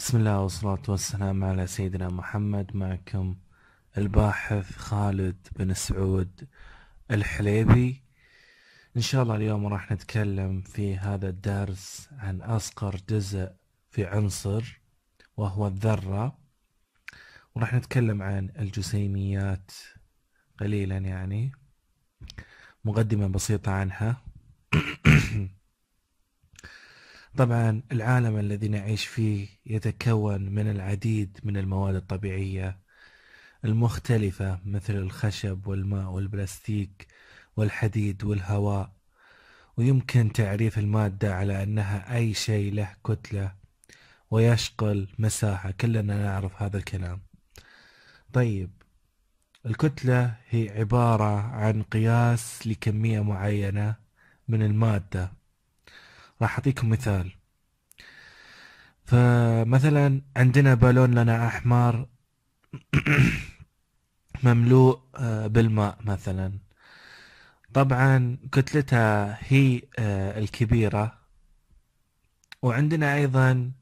بسم الله والصلاة والسلام على سيدنا محمد معكم الباحث خالد بن سعود الحليبي إن شاء الله اليوم راح نتكلم في هذا الدرس عن أصغر جزء في عنصر وهو الذرة وراح نتكلم عن الجسيميات قليلا يعني مقدمة بسيطة عنها طبعا العالم الذي نعيش فيه يتكون من العديد من المواد الطبيعية المختلفة مثل الخشب والماء والبلاستيك والحديد والهواء ويمكن تعريف المادة على أنها أي شيء له كتلة ويشغل مساحة كلنا نعرف هذا الكلام طيب الكتلة هي عبارة عن قياس لكمية معينة من المادة راح أعطيكم مثال فمثلا عندنا بالون لنا أحمر مملوء آه، بالماء مثلا طبعا كتلتها هي آه، الكبيرة وعندنا أيضا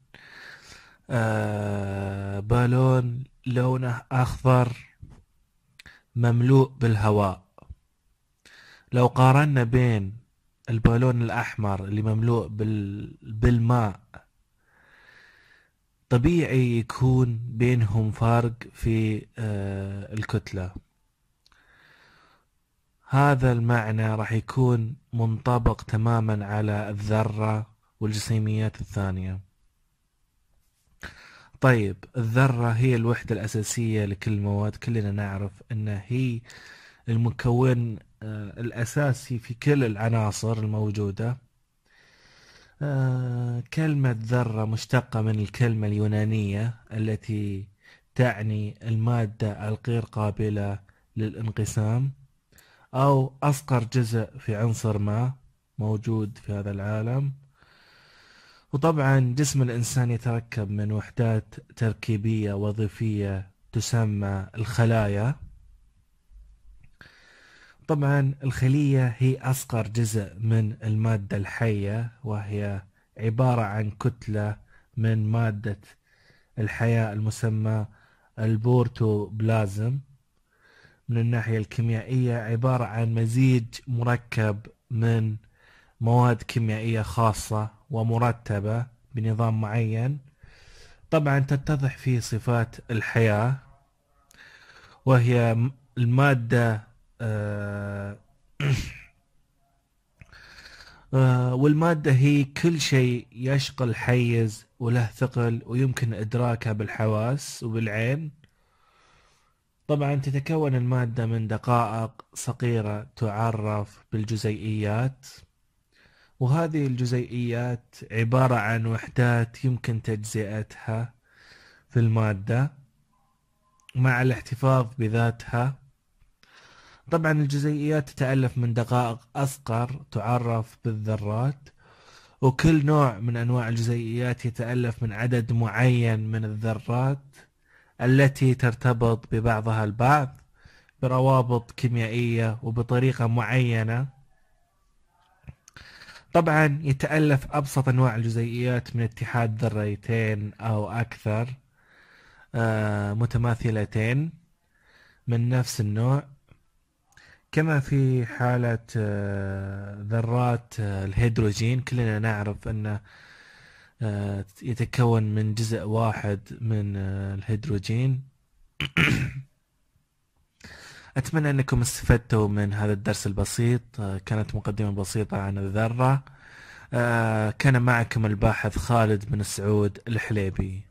آه، بالون لونه أخضر مملوء بالهواء لو قارنا بين البالون الأحمر اللي مملوء بال... بالماء طبيعي يكون بينهم فرق في آه، الكتلة هذا المعنى راح يكون منطبق تماما على الذرة والجسيميات الثانية طيب الذرة هي الوحدة الأساسية لكل المواد كلنا نعرف أنها هي المكون آه، الأساسي في كل العناصر الموجودة آه، كلمة ذرة مشتقة من الكلمة اليونانية التي تعني المادة الغير قابلة للانقسام أو أصغر جزء في عنصر ما موجود في هذا العالم وطبعا جسم الإنسان يتركب من وحدات تركيبية وظيفية تسمى الخلايا طبعا الخلية هي أصغر جزء من المادة الحية وهي عبارة عن كتلة من مادة الحياة المسمى البورتوبلازم من الناحية الكيميائية عبارة عن مزيج مركب من مواد كيميائية خاصة ومرتبة بنظام معين طبعا تتضح فيه صفات الحياة وهي المادة آه، آه، والمادة هي كل شيء يشغل حيز وله ثقل ويمكن إدراكه بالحواس وبالعين طبعا تتكون المادة من دقائق صغيرة تعرف بالجزيئيات وهذه الجزيئيات عبارة عن وحدات يمكن تجزئتها في المادة مع الاحتفاظ بذاتها طبعا الجزيئيات تتألف من دقائق أصغر تعرف بالذرات وكل نوع من أنواع الجزيئيات يتألف من عدد معين من الذرات التي ترتبط ببعضها البعض بروابط كيميائية وبطريقة معينة طبعا يتألف أبسط أنواع الجزيئيات من اتحاد ذريتين أو أكثر آه، متماثلتين من نفس النوع كما في حالة آه، ذرات آه، الهيدروجين كلنا نعرف أنه آه، يتكون من جزء واحد من الهيدروجين أتمنى أنكم استفدتوا من هذا الدرس البسيط كانت مقدمة بسيطة عن الذرة كان معكم الباحث خالد بن سعود الحليبي